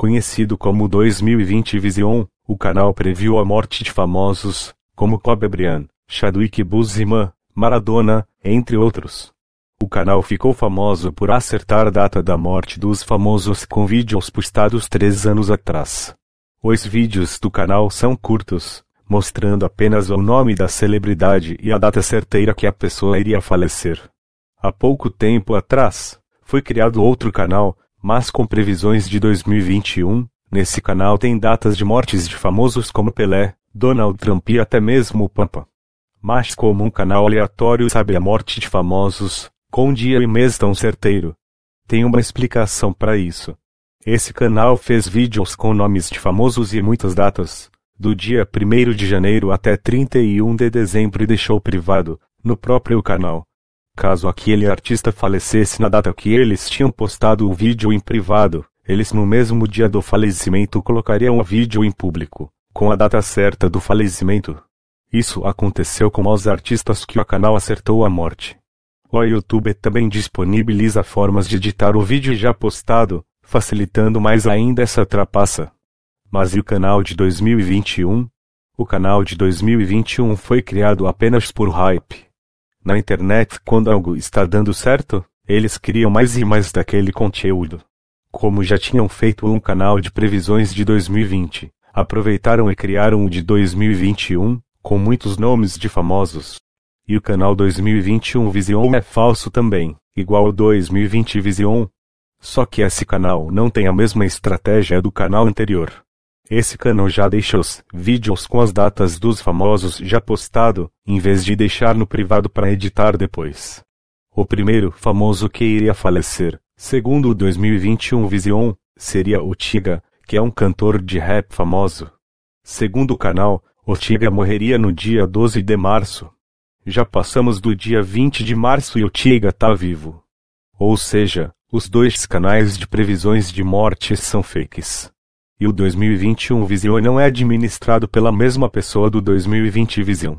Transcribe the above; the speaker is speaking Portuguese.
conhecido como 2020 Vision, o canal previu a morte de famosos, como Kobe Bryant, Chadwick Boseman, Maradona, entre outros. O canal ficou famoso por acertar a data da morte dos famosos com vídeos postados três anos atrás. Os vídeos do canal são curtos, mostrando apenas o nome da celebridade e a data certeira que a pessoa iria falecer. Há pouco tempo atrás, foi criado outro canal, mas com previsões de 2021. Nesse canal tem datas de mortes de famosos como Pelé, Donald Trump e até mesmo o Pampa. Mas como um canal aleatório sabe a morte de famosos, com dia e mês tão certeiro. Tem uma explicação para isso. Esse canal fez vídeos com nomes de famosos e muitas datas, do dia 1 de janeiro até 31 de dezembro e deixou privado, no próprio canal. Caso aquele artista falecesse na data que eles tinham postado o vídeo em privado, eles no mesmo dia do falecimento colocariam o vídeo em público, com a data certa do falecimento. Isso aconteceu com os artistas que o canal acertou a morte. O YouTube também disponibiliza formas de editar o vídeo já postado, facilitando mais ainda essa trapaça. Mas e o canal de 2021? O canal de 2021 foi criado apenas por hype. Na internet, quando algo está dando certo, eles criam mais e mais daquele conteúdo. Como já tinham feito um canal de previsões de 2020, aproveitaram e criaram o de 2021, com muitos nomes de famosos. E o canal 2021 Vision é falso também, igual o 2020 Vision. Só que esse canal não tem a mesma estratégia do canal anterior. Esse canal já deixa os vídeos com as datas dos famosos já postado, em vez de deixar no privado para editar depois. O primeiro famoso que iria falecer, segundo o 2021 Vision, seria o Tiga, que é um cantor de rap famoso. Segundo o canal, o Tiga morreria no dia 12 de março. Já passamos do dia 20 de março e o Tiga tá vivo. Ou seja, os dois canais de previsões de morte são fakes e o 2021 Vision não é administrado pela mesma pessoa do 2020 Vision.